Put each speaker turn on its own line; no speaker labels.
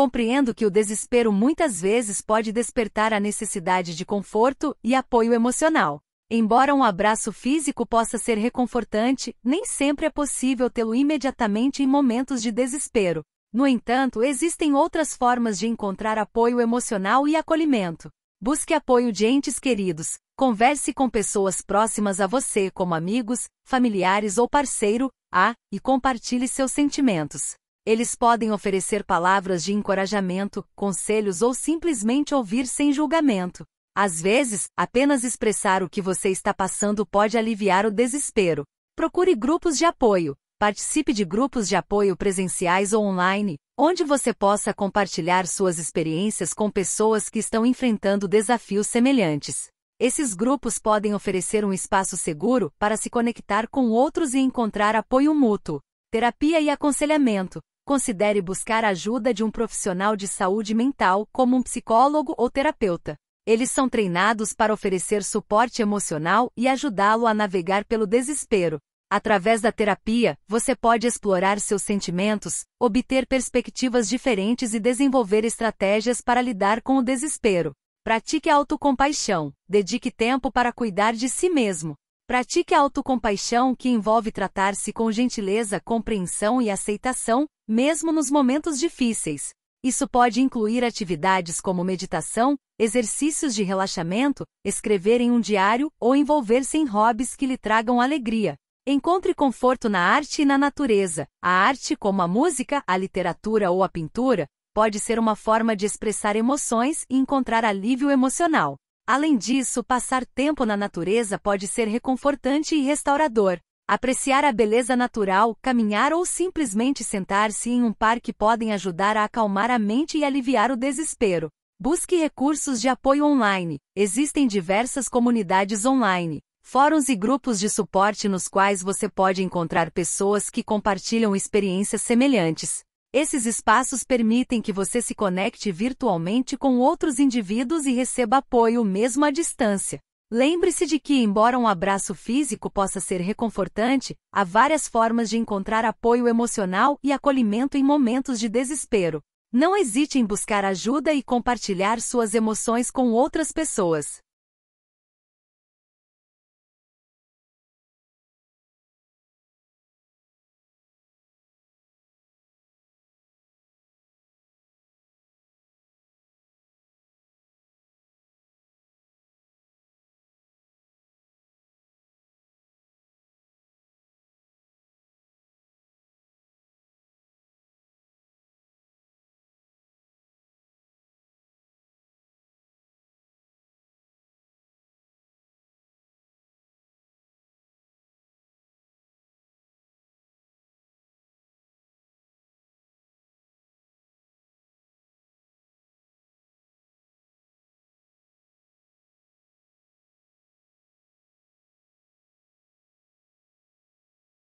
Compreendo que o desespero muitas vezes pode despertar a necessidade de conforto e apoio emocional. Embora um abraço físico possa ser reconfortante, nem sempre é possível tê-lo imediatamente em momentos de desespero. No entanto, existem outras formas de encontrar apoio emocional e acolhimento. Busque apoio de entes queridos, converse com pessoas próximas a você, como amigos, familiares ou parceiro, a, ah, e compartilhe seus sentimentos. Eles podem oferecer palavras de encorajamento, conselhos ou simplesmente ouvir sem julgamento. Às vezes, apenas expressar o que você está passando pode aliviar o desespero. Procure grupos de apoio. Participe de grupos de apoio presenciais ou online, onde você possa compartilhar suas experiências com pessoas que estão enfrentando desafios semelhantes. Esses grupos podem oferecer um espaço seguro para se conectar com outros e encontrar apoio mútuo terapia e aconselhamento. Considere buscar a ajuda de um profissional de saúde mental, como um psicólogo ou terapeuta. Eles são treinados para oferecer suporte emocional e ajudá-lo a navegar pelo desespero. Através da terapia, você pode explorar seus sentimentos, obter perspectivas diferentes e desenvolver estratégias para lidar com o desespero. Pratique a autocompaixão, dedique tempo para cuidar de si mesmo. Pratique a autocompaixão que envolve tratar-se com gentileza, compreensão e aceitação, mesmo nos momentos difíceis. Isso pode incluir atividades como meditação, exercícios de relaxamento, escrever em um diário ou envolver-se em hobbies que lhe tragam alegria. Encontre conforto na arte e na natureza. A arte, como a música, a literatura ou a pintura, pode ser uma forma de expressar emoções e encontrar alívio emocional. Além disso, passar tempo na natureza pode ser reconfortante e restaurador. Apreciar a beleza natural, caminhar ou simplesmente sentar-se em um parque podem ajudar a acalmar a mente e aliviar o desespero. Busque recursos de apoio online. Existem diversas comunidades online, fóruns e grupos de suporte nos quais você pode encontrar pessoas que compartilham experiências semelhantes. Esses espaços permitem que você se conecte virtualmente com outros indivíduos e receba apoio mesmo à distância. Lembre-se de que, embora um abraço físico possa ser reconfortante, há várias formas de encontrar apoio emocional e acolhimento em momentos de desespero. Não hesite em buscar ajuda e compartilhar suas emoções com outras pessoas.